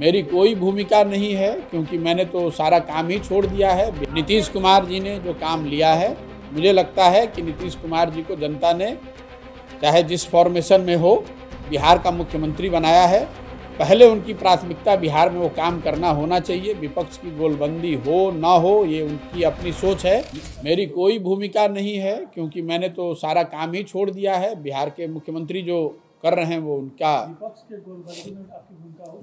मेरी कोई भूमिका नहीं है क्योंकि मैंने तो सारा काम ही छोड़ दिया है नीतीश कुमार जी ने जो काम लिया है मुझे लगता है कि नीतीश कुमार जी को जनता ने चाहे जिस फॉर्मेशन में हो बिहार का मुख्यमंत्री बनाया है पहले उनकी प्राथमिकता बिहार में वो काम करना होना चाहिए विपक्ष की गोलबंदी हो ना हो ये उनकी अपनी सोच है मेरी कोई भूमिका नहीं है क्योंकि मैंने तो सारा काम ही छोड़ दिया है बिहार के मुख्यमंत्री जो कर रहे हैं वो उनका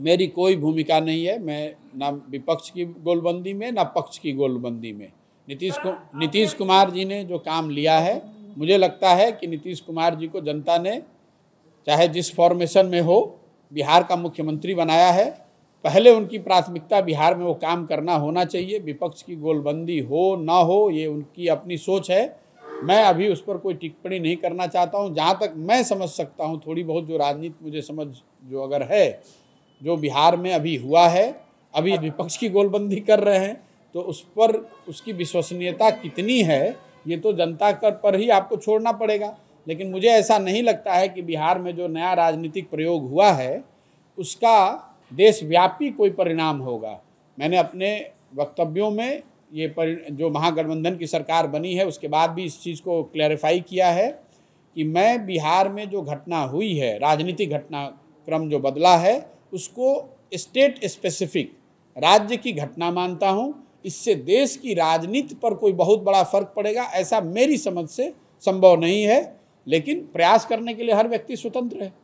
मेरी कोई भूमिका नहीं है मैं ना विपक्ष की गोलबंदी में ना पक्ष की गोलबंदी में नीतीश कु नीतीश कुमार जी ने जो काम लिया है मुझे लगता है कि नीतीश कुमार जी को जनता ने चाहे जिस फॉर्मेशन में हो बिहार का मुख्यमंत्री बनाया है पहले उनकी प्राथमिकता बिहार में वो काम करना होना चाहिए विपक्ष की गोलबंदी हो ना हो ये उनकी अपनी सोच है मैं अभी उस पर कोई टिप्पणी नहीं करना चाहता हूँ जहाँ तक मैं समझ सकता हूँ थोड़ी बहुत जो राजनीति मुझे समझ जो अगर है जो बिहार में अभी हुआ है अभी विपक्ष की गोलबंदी कर रहे हैं तो उस पर उसकी विश्वसनीयता कितनी है ये तो जनता कर पर ही आपको छोड़ना पड़ेगा लेकिन मुझे ऐसा नहीं लगता है कि बिहार में जो नया राजनीतिक प्रयोग हुआ है उसका देशव्यापी कोई परिणाम होगा मैंने अपने वक्तव्यों में ये पर जो महागठबंधन की सरकार बनी है उसके बाद भी इस चीज़ को क्लैरिफाई किया है कि मैं बिहार में जो घटना हुई है राजनीतिक घटनाक्रम जो बदला है उसको स्टेट स्पेसिफिक राज्य की घटना मानता हूँ इससे देश की राजनीति पर कोई बहुत बड़ा फर्क पड़ेगा ऐसा मेरी समझ से संभव नहीं है लेकिन प्रयास करने के लिए हर व्यक्ति स्वतंत्र है